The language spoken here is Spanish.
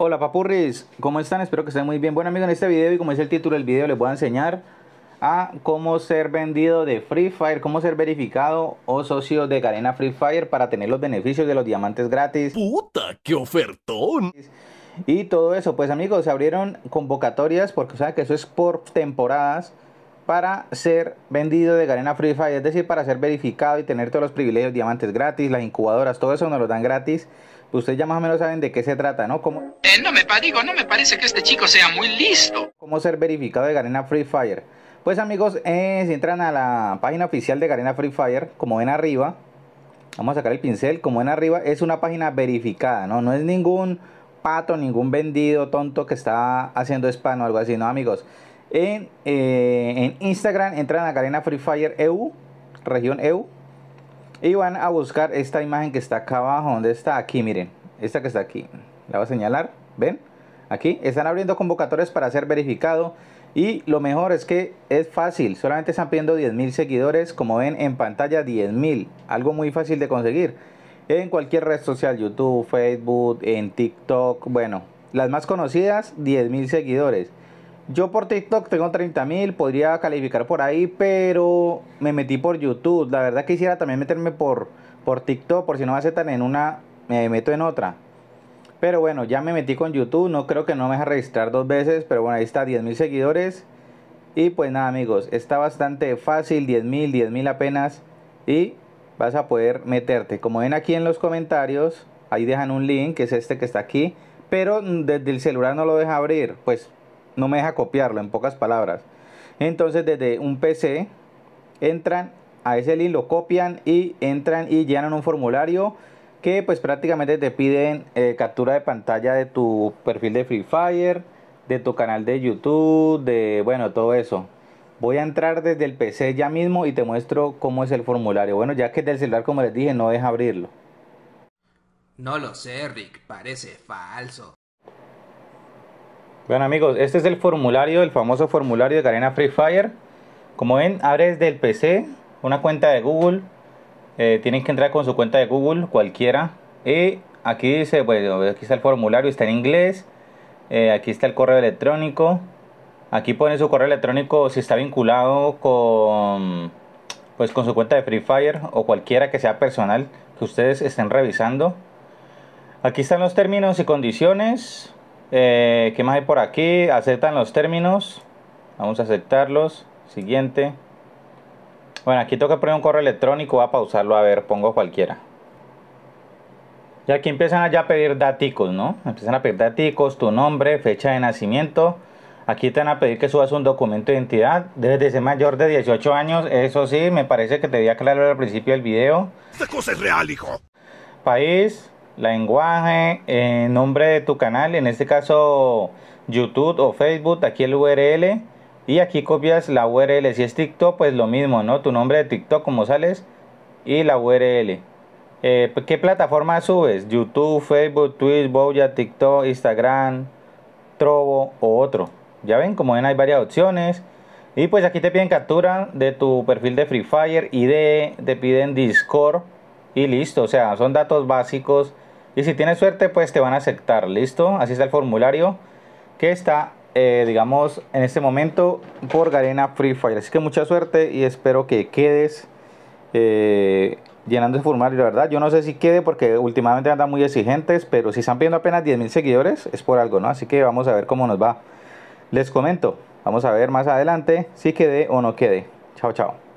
Hola papurris, ¿cómo están? Espero que estén muy bien. Bueno amigos, en este video y como es el título del video les voy a enseñar a cómo ser vendido de Free Fire, cómo ser verificado o socio de Garena Free Fire para tener los beneficios de los diamantes gratis. ¡Puta, qué ofertón! Y todo eso, pues amigos, se abrieron convocatorias porque o saben que eso es por temporadas para ser vendido de Garena Free Fire, es decir, para ser verificado y tener todos los privilegios, diamantes gratis, las incubadoras, todo eso nos lo dan gratis. Pues, ustedes ya más o menos saben de qué se trata, ¿no? Como eh, no me digo, no me parece que este chico sea muy listo. ¿Cómo ser verificado de Garena Free Fire? Pues amigos, eh, si entran a la página oficial de Garena Free Fire, como ven arriba, vamos a sacar el pincel, como ven arriba, es una página verificada, ¿no? No es ningún pato, ningún vendido tonto que está haciendo spam o algo así, ¿no, amigos? En, eh, en Instagram entran a Garena Free Fire EU, región EU, y van a buscar esta imagen que está acá abajo, donde está aquí, miren, esta que está aquí, la voy a señalar, ¿ven? Aquí están abriendo convocatorias para ser verificado y lo mejor es que es fácil, solamente están pidiendo 10.000 seguidores, como ven en pantalla 10.000, algo muy fácil de conseguir. En cualquier red social, YouTube, Facebook, en TikTok, bueno, las más conocidas 10.000 seguidores. Yo por TikTok tengo 30.000, podría calificar por ahí, pero me metí por YouTube. La verdad quisiera también meterme por, por TikTok, por si no me aceptan en una, me meto en otra. Pero bueno, ya me metí con YouTube, no creo que no me deje registrar dos veces, pero bueno, ahí está, 10.000 mil seguidores. Y pues nada amigos, está bastante fácil, 10.000, mil, mil apenas. Y vas a poder meterte. Como ven aquí en los comentarios, ahí dejan un link, que es este que está aquí. Pero desde el celular no lo deja abrir, pues no me deja copiarlo, en pocas palabras. Entonces desde un PC entran a ese link, lo copian y entran y llenan un formulario que pues prácticamente te piden eh, captura de pantalla de tu perfil de Free Fire, de tu canal de YouTube, de bueno, todo eso. Voy a entrar desde el PC ya mismo y te muestro cómo es el formulario. Bueno, ya que es del celular, como les dije, no deja abrirlo. No lo sé, Rick, parece falso. Bueno amigos, este es el formulario, el famoso formulario de Garena Free Fire. Como ven, abre desde el PC una cuenta de Google. Eh, tienen que entrar con su cuenta de Google, cualquiera. Y aquí dice, bueno, aquí está el formulario, está en inglés. Eh, aquí está el correo electrónico. Aquí pone su correo electrónico si está vinculado con, pues, con su cuenta de Free Fire o cualquiera que sea personal que ustedes estén revisando. Aquí están los términos y condiciones eh, ¿Qué más hay por aquí? Aceptan los términos. Vamos a aceptarlos. Siguiente. Bueno, aquí toca poner un correo electrónico. Voy a pausarlo a ver. Pongo cualquiera. Y aquí empiezan a ya a pedir daticos, ¿no? Empiezan a pedir daticos, tu nombre, fecha de nacimiento. Aquí te van a pedir que subas un documento de identidad. Debes de ser mayor de 18 años. Eso sí, me parece que te di claro al principio del video. Esta cosa es real, hijo. País, lenguaje, eh, nombre de tu canal, en este caso YouTube o Facebook, aquí el URL y aquí copias la URL. Si es TikTok, pues lo mismo, ¿no? Tu nombre de TikTok, como sales, y la URL. Eh, pues, ¿Qué plataforma subes? YouTube, Facebook, Twitch, Boya, TikTok, Instagram, Trovo o otro. Ya ven, como ven, hay varias opciones. Y pues aquí te piden captura de tu perfil de Free Fire, ID, te piden Discord y listo. O sea, son datos básicos y si tienes suerte, pues te van a aceptar, ¿listo? Así está el formulario que está, eh, digamos, en este momento por Garena Free Fire. Así que mucha suerte y espero que quedes eh, llenando ese formulario, la verdad. Yo no sé si quede porque últimamente andan muy exigentes, pero si están pidiendo apenas 10.000 seguidores es por algo, ¿no? Así que vamos a ver cómo nos va. Les comento, vamos a ver más adelante si quede o no quede. Chao, chao.